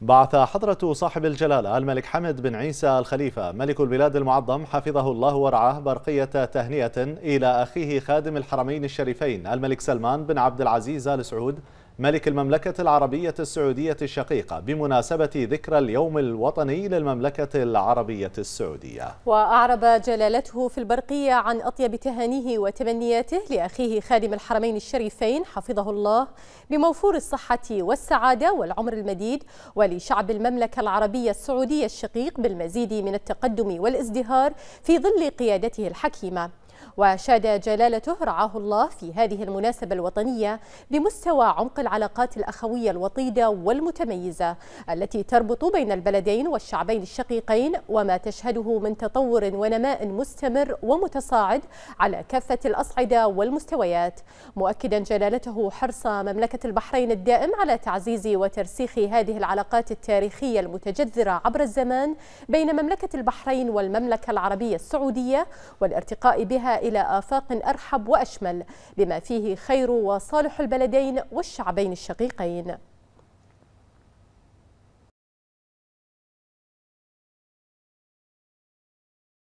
بعث حضرة صاحب الجلالة الملك حمد بن عيسى الخليفة ملك البلاد المعظم حفظه الله ورعاه برقية تهنئة إلى أخيه خادم الحرمين الشريفين الملك سلمان بن عبد العزيز آل سعود ملك المملكة العربية السعودية الشقيقة بمناسبة ذكرى اليوم الوطني للمملكة العربية السعودية وأعرب جلالته في البرقية عن أطيب تهانيه وتمنياته لأخيه خادم الحرمين الشريفين حفظه الله بموفور الصحة والسعادة والعمر المديد ولشعب المملكة العربية السعودية الشقيق بالمزيد من التقدم والازدهار في ظل قيادته الحكيمة وشاد جلالته رعاه الله في هذه المناسبة الوطنية بمستوى عمق العلاقات الأخوية الوطيدة والمتميزة التي تربط بين البلدين والشعبين الشقيقين وما تشهده من تطور ونماء مستمر ومتصاعد على كافة الأصعدة والمستويات مؤكدا جلالته حرص مملكة البحرين الدائم على تعزيز وترسيخ هذه العلاقات التاريخية المتجذرة عبر الزمان بين مملكة البحرين والمملكة العربية السعودية والارتقاء بها بها إلى آفاق أرحب وأشمل بما فيه خير وصالح البلدين والشعبين الشقيقين